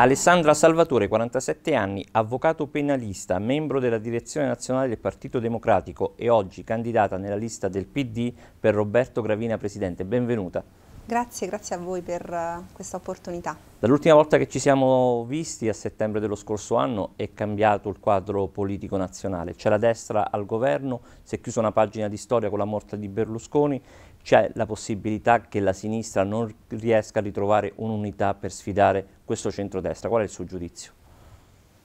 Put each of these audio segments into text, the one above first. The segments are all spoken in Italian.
Alessandra Salvatore, 47 anni, avvocato penalista, membro della direzione nazionale del Partito Democratico e oggi candidata nella lista del PD per Roberto Gravina Presidente. Benvenuta. Grazie, grazie a voi per eh, questa opportunità. Dall'ultima volta che ci siamo visti a settembre dello scorso anno è cambiato il quadro politico nazionale. C'è la destra al governo, si è chiusa una pagina di storia con la morte di Berlusconi, c'è la possibilità che la sinistra non riesca a ritrovare un'unità per sfidare questo centrodestra. Qual è il suo giudizio?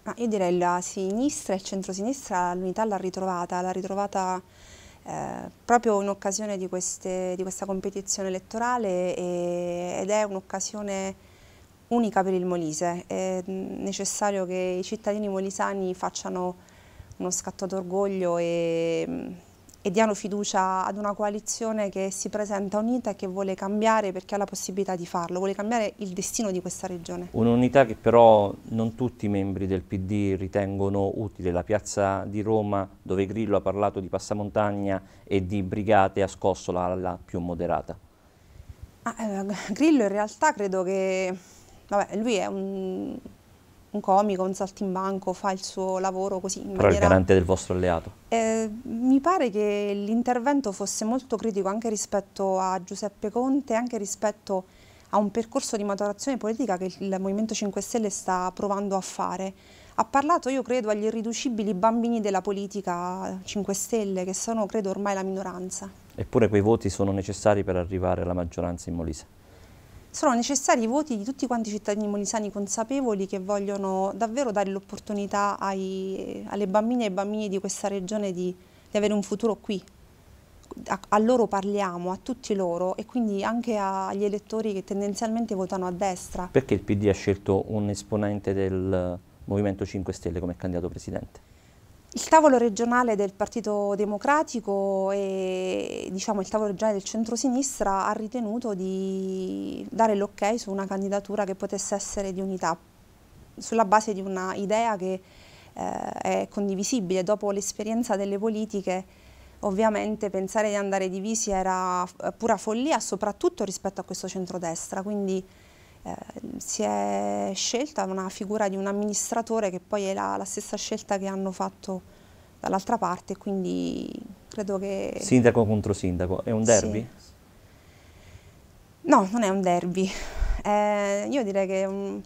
Ma io direi la sinistra e il centrosinistra l'unità l'ha ritrovata, l'ha ritrovata eh, proprio in occasione di, queste, di questa competizione elettorale e, ed è un'occasione unica per il Molise. È necessario che i cittadini molisani facciano uno scatto d'orgoglio e e diano fiducia ad una coalizione che si presenta unita e che vuole cambiare perché ha la possibilità di farlo, vuole cambiare il destino di questa regione. Un'unità che però non tutti i membri del PD ritengono utile. La piazza di Roma, dove Grillo ha parlato di passamontagna e di brigate, ha scosso la, la più moderata. Ah, eh, Grillo in realtà credo che... Vabbè, lui è un un comico, un saltimbanco fa il suo lavoro così in Però maniera... il garante del vostro alleato. Eh, mi pare che l'intervento fosse molto critico anche rispetto a Giuseppe Conte, anche rispetto a un percorso di maturazione politica che il Movimento 5 Stelle sta provando a fare. Ha parlato, io credo, agli irriducibili bambini della politica 5 Stelle, che sono, credo, ormai la minoranza. Eppure quei voti sono necessari per arrivare alla maggioranza in Molise sono necessari i voti di tutti quanti i cittadini molisani consapevoli che vogliono davvero dare l'opportunità alle bambine e ai bambini di questa regione di, di avere un futuro qui. A, a, loro parliamo, a tutti loro e quindi anche agli elettori che tendenzialmente votano a destra. Perché il PD ha scelto un esponente del Movimento 5 Stelle come candidato presidente? Il tavolo regionale del Partito Democratico e diciamo, il tavolo regionale del centrosinistra ha ritenuto di dare l'ok su una candidatura che potesse essere di unità, sulla base di una idea che eh, è condivisibile. Dopo l'esperienza delle politiche, ovviamente pensare di andare divisi era eh, pura follia, soprattutto rispetto a questo centrodestra. Quindi eh, si è scelta una figura di un amministratore che poi è la, la stessa scelta che hanno fatto dall'altra parte, quindi credo che... Sindaco contro sindaco, è un derby? Sì. No, non è un derby. Eh, io direi che um,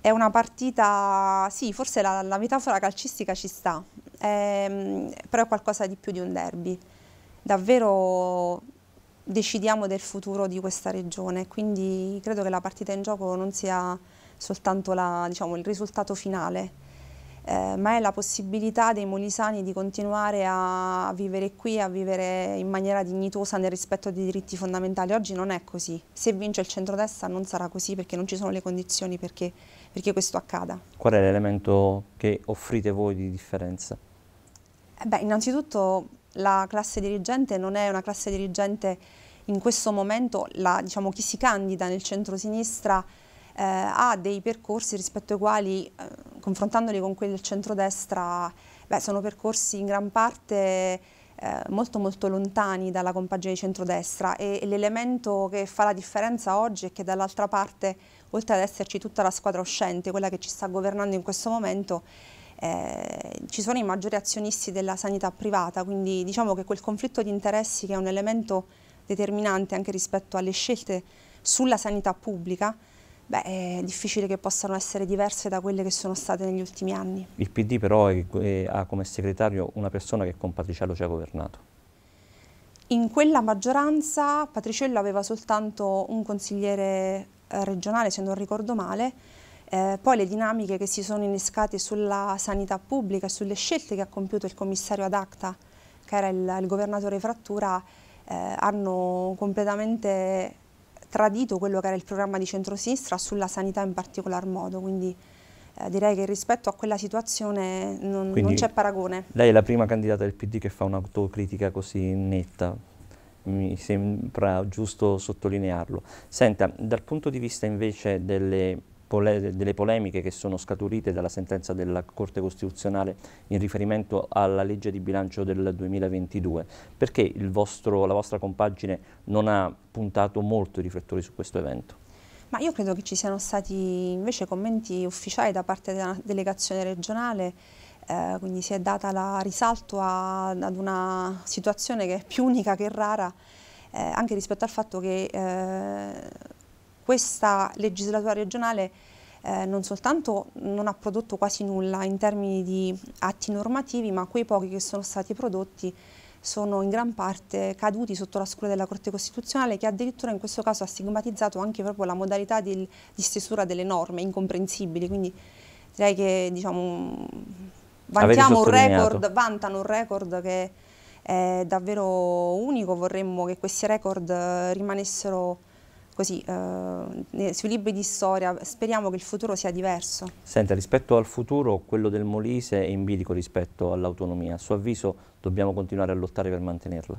è una partita, sì, forse la, la metafora calcistica ci sta, eh, però è qualcosa di più di un derby. Davvero decidiamo del futuro di questa regione, quindi credo che la partita in gioco non sia soltanto la, diciamo, il risultato finale, eh, ma è la possibilità dei molisani di continuare a vivere qui, a vivere in maniera dignitosa nel rispetto dei diritti fondamentali. Oggi non è così. Se vince il centrodestra non sarà così perché non ci sono le condizioni perché, perché questo accada. Qual è l'elemento che offrite voi di differenza? Eh beh, innanzitutto la classe dirigente non è una classe dirigente in questo momento, la, diciamo, chi si candida nel centro-sinistra eh, ha dei percorsi rispetto ai quali, eh, confrontandoli con quelli del centrodestra, beh, sono percorsi in gran parte eh, molto molto lontani dalla compagine di centrodestra e, e l'elemento che fa la differenza oggi è che dall'altra parte oltre ad esserci tutta la squadra uscente, quella che ci sta governando in questo momento eh, ci sono i maggiori azionisti della sanità privata, quindi diciamo che quel conflitto di interessi che è un elemento determinante anche rispetto alle scelte sulla sanità pubblica, beh, è difficile che possano essere diverse da quelle che sono state negli ultimi anni. Il PD però è, è, ha come segretario una persona che con Patriciello ci ha governato. In quella maggioranza Patriciello aveva soltanto un consigliere eh, regionale, se non ricordo male, eh, poi le dinamiche che si sono innescate sulla sanità pubblica e sulle scelte che ha compiuto il commissario ad acta, che era il, il governatore Frattura, eh, hanno completamente tradito quello che era il programma di centrosinistra sulla sanità in particolar modo, quindi eh, direi che rispetto a quella situazione non, non c'è paragone. Lei è la prima candidata del PD che fa un'autocritica così netta, mi sembra giusto sottolinearlo. Senta, dal punto di vista invece delle pole delle polemiche che sono scaturite dalla sentenza della Corte Costituzionale in riferimento alla legge di bilancio del 2022. Perché vostro, la vostra compagine non ha puntato molto i riflettori su questo evento? Ma io credo che ci siano stati invece commenti ufficiali da parte della delegazione regionale eh, quindi si è data la risalto a, ad una situazione che è più unica che rara eh, anche rispetto al fatto che eh, questa legislatura regionale eh, non soltanto non ha prodotto quasi nulla in termini di atti normativi, ma quei pochi che sono stati prodotti sono in gran parte caduti sotto la scura della Corte Costituzionale che addirittura in questo caso ha stigmatizzato anche proprio la modalità di, di stesura delle norme incomprensibili, quindi direi che diciamo, vantiamo un record, vantano un record che è davvero unico, vorremmo che questi record eh, rimanessero così eh, sui libri di storia, speriamo che il futuro sia diverso. Senta, rispetto al futuro, quello del Molise è in bilico rispetto all'autonomia. A suo avviso dobbiamo continuare a lottare per mantenerla?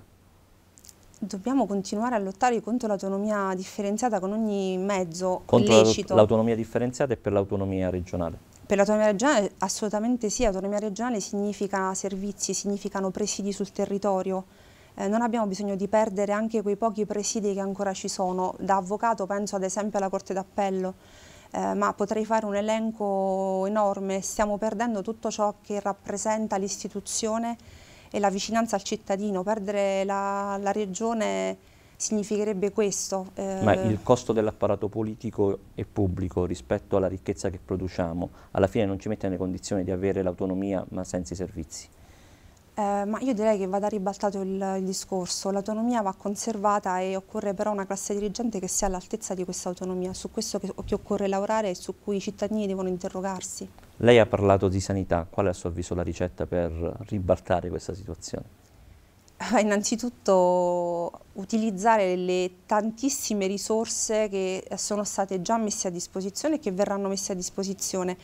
Dobbiamo continuare a lottare contro l'autonomia differenziata con ogni mezzo contro lecito. l'autonomia differenziata e per l'autonomia regionale? Per l'autonomia regionale assolutamente sì, autonomia regionale significa servizi, significano presidi sul territorio, eh, non abbiamo bisogno di perdere anche quei pochi presidi che ancora ci sono. Da avvocato penso ad esempio alla Corte d'Appello, eh, ma potrei fare un elenco enorme. Stiamo perdendo tutto ciò che rappresenta l'istituzione e la vicinanza al cittadino. Perdere la, la regione significherebbe questo. Eh. Ma il costo dell'apparato politico e pubblico rispetto alla ricchezza che produciamo, alla fine non ci mette nelle condizioni di avere l'autonomia ma senza i servizi. Eh, ma io direi che vada ribaltato il, il discorso, l'autonomia va conservata e occorre però una classe dirigente che sia all'altezza di questa autonomia, su questo che, che occorre lavorare e su cui i cittadini devono interrogarsi. Lei ha parlato di sanità, qual è a suo avviso la ricetta per ribaltare questa situazione? Eh, innanzitutto utilizzare le tantissime risorse che sono state già messe a disposizione e che verranno messe a disposizione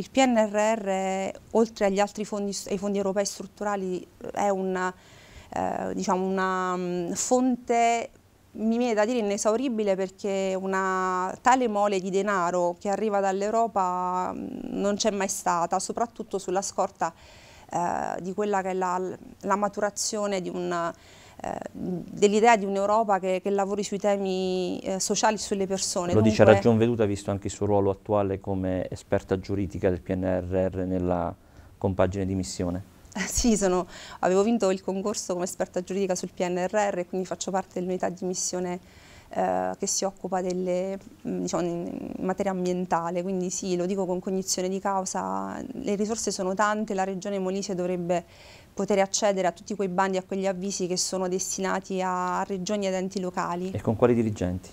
il PNRR, oltre agli altri fondi, ai fondi europei strutturali, è una, eh, diciamo una mm, fonte mi viene da dire inesauribile perché una tale mole di denaro che arriva dall'Europa mm, non c'è mai stata, soprattutto sulla scorta eh, di quella che è la, la maturazione di un eh, dell'idea di un'Europa che, che, lavori sui temi eh, sociali e sulle persone. Lo Dunque, dice a ragion veduta visto anche il suo ruolo attuale come esperta giuridica del PNRR nella compagine di missione. Sì, sono, avevo vinto il concorso come esperta giuridica sul PNRR e quindi faccio parte dell'unità di missione eh, che si occupa delle, mm, diciamo, in materia ambientale, quindi sì, lo dico con cognizione di causa, le risorse sono tante, la regione Molise dovrebbe poter accedere a tutti quei bandi, a quegli avvisi che sono destinati a regioni ed enti locali. E con quali dirigenti?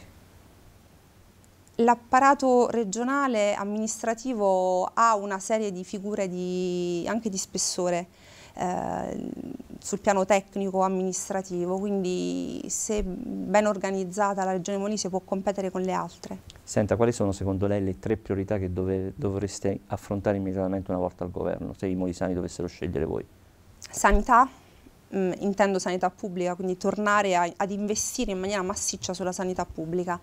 L'apparato regionale amministrativo ha una serie di figure di, anche di spessore eh, sul piano tecnico amministrativo, quindi se ben organizzata la Regione Molise può competere con le altre. Senta, quali sono secondo lei le tre priorità che dove, dovreste affrontare immediatamente una volta al governo, se i molisani dovessero scegliere voi? sanità, mh, mm, intendo sanità pubblica, quindi tornare a, ad investire in maniera massiccia sulla sanità pubblica,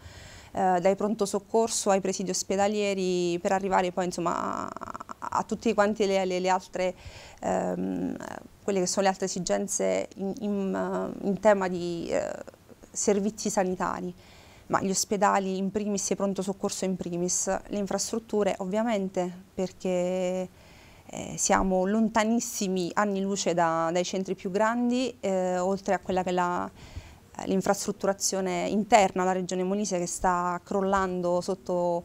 eh, dai pronto soccorso ai presidi ospedalieri per arrivare poi insomma, a, a tutte quante le, le, le altre, ehm, quelle che sono le altre esigenze in, in, eh, in tema di eh, servizi sanitari ma gli ospedali in primis e pronto soccorso in primis, le infrastrutture ovviamente perché eh, siamo lontanissimi anni luce da, dai centri più grandi, eh, oltre a quella che è eh, l'infrastrutturazione interna alla regione Molise che sta crollando sotto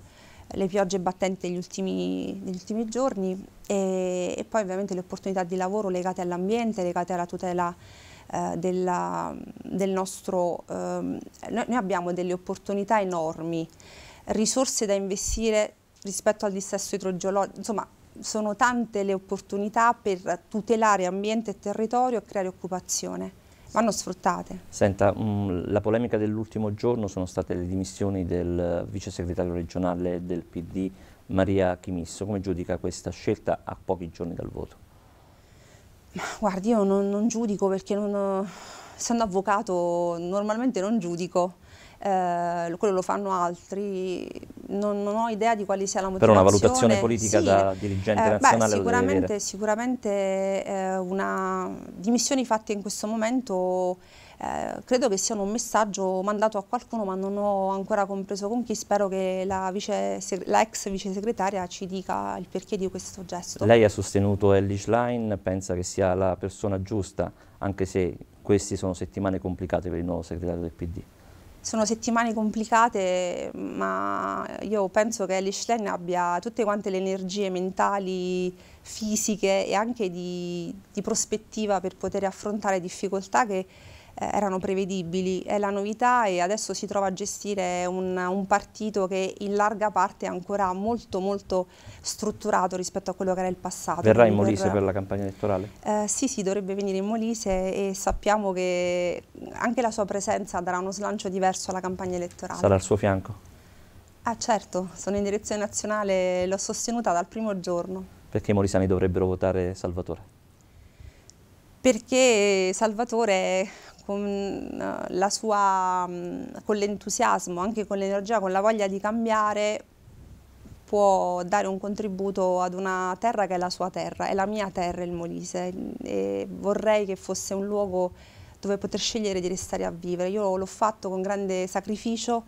le piogge battenti degli ultimi, degli ultimi giorni e, e, poi ovviamente le opportunità di lavoro legate all'ambiente, legate alla tutela eh, della, del nostro... Ehm, noi, noi abbiamo delle opportunità enormi, risorse da investire rispetto al dissesto idrogeologico, insomma sono tante le opportunità per tutelare ambiente e territorio e creare occupazione. Vanno sfruttate. Senta, mh, mm, la polemica dell'ultimo giorno sono state le dimissioni del vice segretario regionale del PD Maria Chimisso. Come giudica questa scelta a pochi giorni dal voto? Guardi, io non, non giudico perché non, essendo avvocato normalmente non giudico eh, quello lo fanno altri, non, non, ho idea di quali sia la motivazione. Però una valutazione politica sì. da dirigente eh, nazionale beh, sicuramente, sicuramente eh, una, dimissioni fatte in questo momento eh, credo che siano un messaggio mandato a qualcuno ma non ho ancora compreso con chi, spero che la, vice, la ex vice segretaria ci dica il perché di questo gesto. Lei ha sostenuto Ellie Schlein, pensa che sia la persona giusta anche se queste sono settimane complicate per il nuovo segretario del PD? Sono settimane complicate, ma io penso che Elish Len abbia tutte quante le energie mentali, fisiche e anche di, di prospettiva per poter affrontare difficoltà che eh, erano prevedibili, è la novità e adesso si trova a gestire un, un, partito che in larga parte è ancora molto molto strutturato rispetto a quello che era il passato. Verrà in Molise per, per la campagna elettorale? Eh, sì, sì, dovrebbe venire in Molise e sappiamo che anche la sua presenza darà uno slancio diverso alla campagna elettorale. Sarà al suo fianco? Ah certo, sono in direzione nazionale, l'ho sostenuta dal primo giorno. Perché i molisani dovrebbero votare Salvatore? perché Salvatore con, eh, la sua, con l'entusiasmo, anche con l'energia, con la voglia di cambiare, può dare un contributo ad una terra che è la sua terra, è la mia terra il Molise e vorrei che fosse un luogo dove poter scegliere di restare a vivere. Io l'ho fatto con grande sacrificio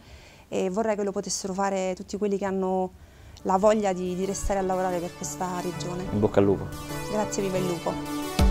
e vorrei che lo potessero fare tutti quelli che hanno la voglia di, di restare a lavorare per questa regione. In bocca al lupo. Grazie, viva il lupo.